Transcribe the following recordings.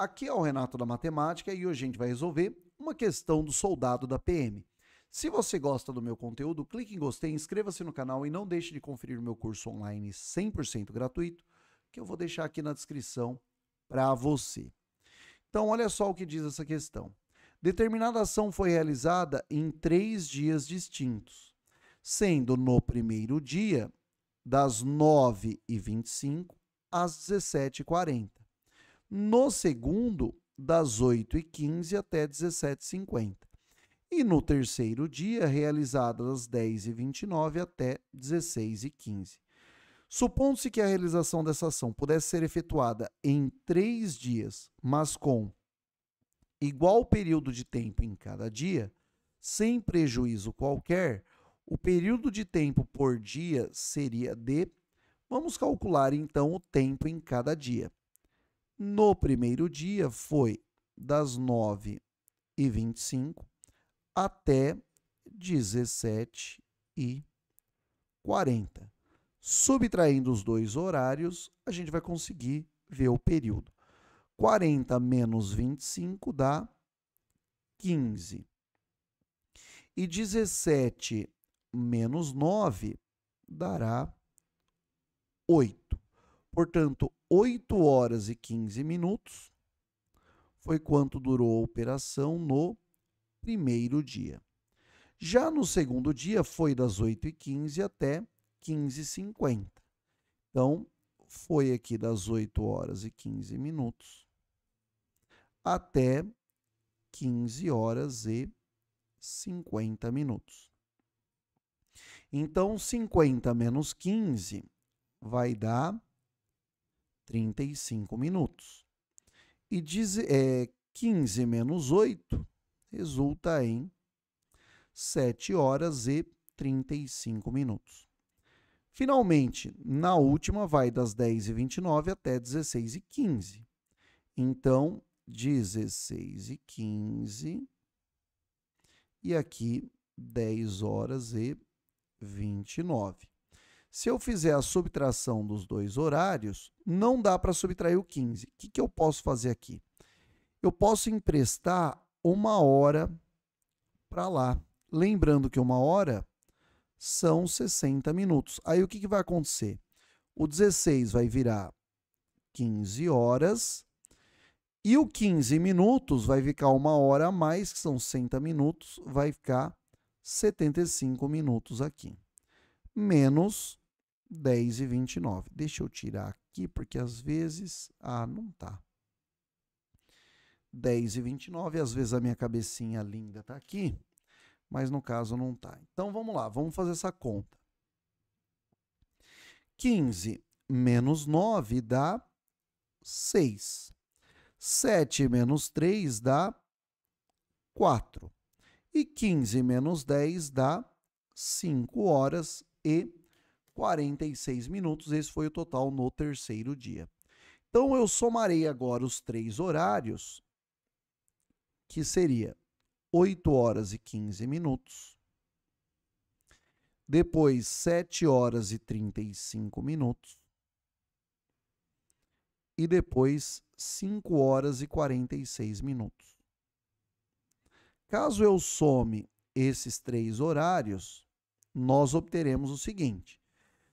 Aqui é o Renato da Matemática e hoje a gente vai resolver uma questão do soldado da PM. Se você gosta do meu conteúdo, clique em gostei, inscreva-se no canal e não deixe de conferir o meu curso online 100% gratuito, que eu vou deixar aqui na descrição para você. Então, olha só o que diz essa questão. Determinada ação foi realizada em três dias distintos, sendo no primeiro dia, das 9h25 às 17h40 no segundo, das 8h15 até 17h50. E no terceiro dia, realizada das 10h29 até 16h15. Supondo-se que a realização dessa ação pudesse ser efetuada em três dias, mas com igual período de tempo em cada dia, sem prejuízo qualquer, o período de tempo por dia seria de. Vamos calcular então o tempo em cada dia. No primeiro dia foi das 9 h 25 até 17 h 40. Subtraindo os dois horários, a gente vai conseguir ver o período. 40 menos 25 dá 15. E 17 menos 9 dará 8. Portanto, 8 horas e 15 minutos foi quanto durou a operação no primeiro dia. Já no segundo dia foi das 8h15 até 15h50. Então, foi aqui das 8 horas e 15 minutos até 15 horas e 50 minutos. Então, 50 menos 15 vai dar 35 minutos. E diz, é, 15 menos 8 resulta em 7 horas e 35 minutos. Finalmente, na última vai das 10h29 até 16h15. Então, 16h15 e aqui 10 horas e 29. Se eu fizer a subtração dos dois horários, não dá para subtrair o 15. O que, que eu posso fazer aqui? Eu posso emprestar uma hora para lá. Lembrando que uma hora são 60 minutos. Aí o que, que vai acontecer? O 16 vai virar 15 horas e o 15 minutos vai ficar uma hora a mais, que são 60 minutos, vai ficar 75 minutos aqui. Menos 10 e 29. Deixa eu tirar aqui, porque às vezes... Ah, não tá. 10 e 29, às vezes a minha cabecinha linda está aqui, mas no caso não está. Então vamos lá, vamos fazer essa conta. 15 menos 9 dá 6. 7 menos 3 dá 4. E 15 menos 10 dá 5 horas e 46 minutos. Esse foi o total no terceiro dia. Então eu somarei agora os três horários, que seria 8 horas e 15 minutos, depois 7 horas e 35 minutos e depois 5 horas e 46 minutos. Caso eu some esses três horários, nós obteremos o seguinte: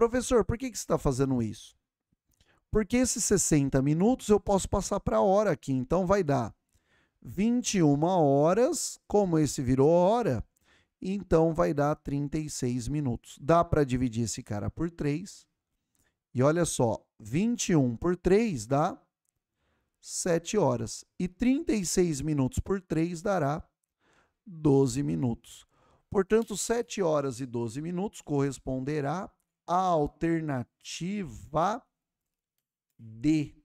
Professor, por que, que você está fazendo isso? Porque esses 60 minutos eu posso passar para a hora aqui, então vai dar 21 horas, como esse virou hora, então vai dar 36 minutos. Dá para dividir esse cara por 3. E olha só, 21 por 3 dá 7 horas. E 36 minutos por 3 dará 12 minutos. Portanto, 7 horas e 12 minutos corresponderá alternativa D.